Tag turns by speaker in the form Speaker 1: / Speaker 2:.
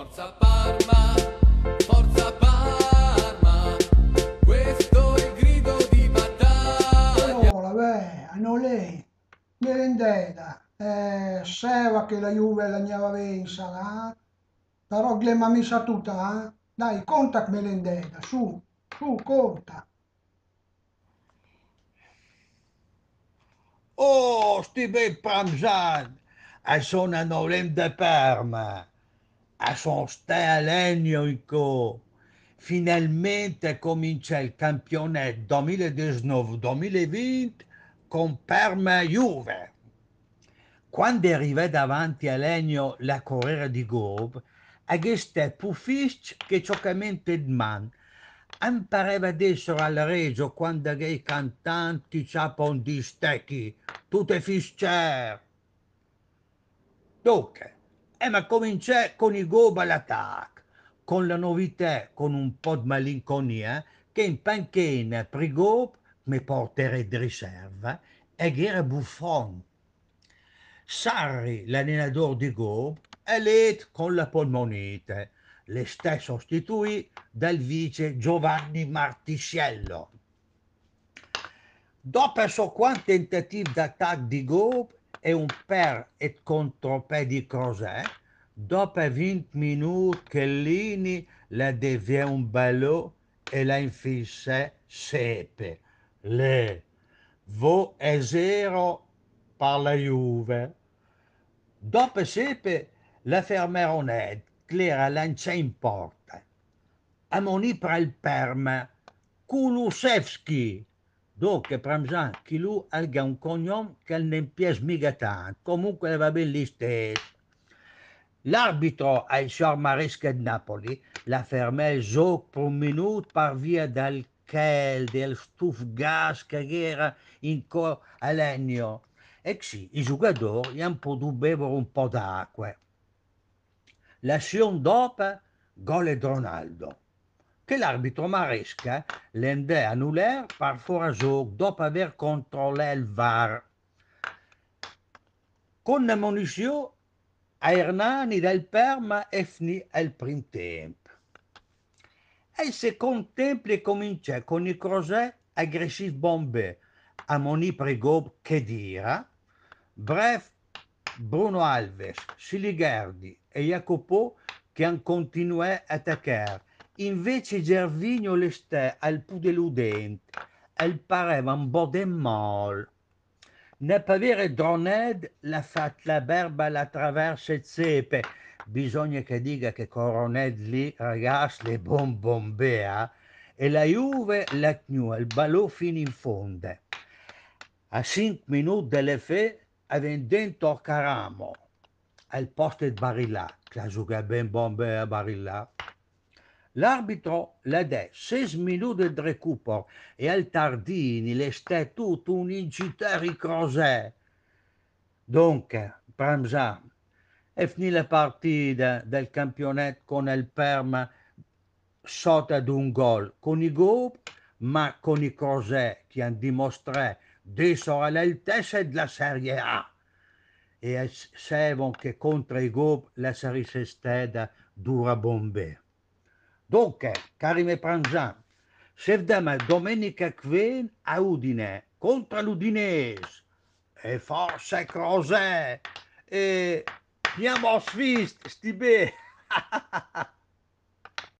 Speaker 1: Forza Parma, forza Parma, questo è il grido di battaglia. Oh, vabbè, hanno lei, merendella, eh, seva che la Juve la andava a vincere, eh? però glemma messa tutta, eh? dai, conta che merendella, su, su, conta. Oh, sti bei pranzani, eh, sono a Nolem de Parma a son stai all'Egnico. Finalmente comincia il campione 2019-2020 con Perma Juve. Quando arriva davanti a Legno la corriera di Gorb, a geste Pufic che ciocamente man. Impareva adesso al regio quando i cantanti ciappano di stecchi, tutte fischer. Dunque, eh, ma cominciai con i Gobal Attack, con la novità, con un po' di malinconia, eh, che in panchina per Prigop mi porterei di riserva e era Buffon. Sarri, l'allenatore di Gob, è lì con la polmonite, le stesse sostituì dal vice Giovanni Martiscello. Dopo so quanti tentativi d'attacco di Gob, e un per e contro per di Crozet. Dopo 20 minuti l'ini la devia un bello e la infisse sepe. Le vo è zero per la Juve. Dopo sepe la fermarono ed Clera lancia in porta. Ammonì per il perma Kulusevski Donc, par exemple, lui a un cognome qu'elle non piace mica tanto, comunque le va bene lì stesso. L'arbitro al Sciormaresca di Napoli la ferma il gioco per un minuto per via del quel, del stuff gas che era in co- all'ennio. E sì, i giocatori hanno potuto bere un po' d'acqua. L'azione dopo, gol di Ronaldo che l'arbitro Maresca eh, l'andè annullare per fuori gioco dopo aver controllato il VAR. Con la munizione a Hernani del Perma e finì al primo tempo. Al secondo tempo comincia con il Crozet aggressivo bombe a Moni Prego che dira. Bref, Bruno Alves, Siligardi e Jacopo che hanno continuato a attaccare Invece Gervinho l'estè al più deludente, elle pareva un po' de mal. Nel pavere Droned l'ha fatta la berba alla traversa e zepe. Bisogna che dica che Coroned lì, ragazzi, le bon bombea e la Juve la CNU, il balò fino in fondo. A cinque minuti delle fe, avevano dentro Caramo, al posto di Barilla, che ha ben bombe Barilla. L'arbitro la dà 16 minuti di recupero e al Tardini l'è stato un'incitare crosè. Dunque, Pramza, è finita la partita del campionato con il Perma sotto ad un gol con i Goup, ma con i Crosè che hanno dimostrato di essere all'altezza della Serie A. E sapevano che contro i Goup la Serie Sesteda dura bombe. Donc, cari Pranzan, Sevdem domenica qui a Udine contro l'Udinese e forse cos'è? E abbiamo visto, sti bene.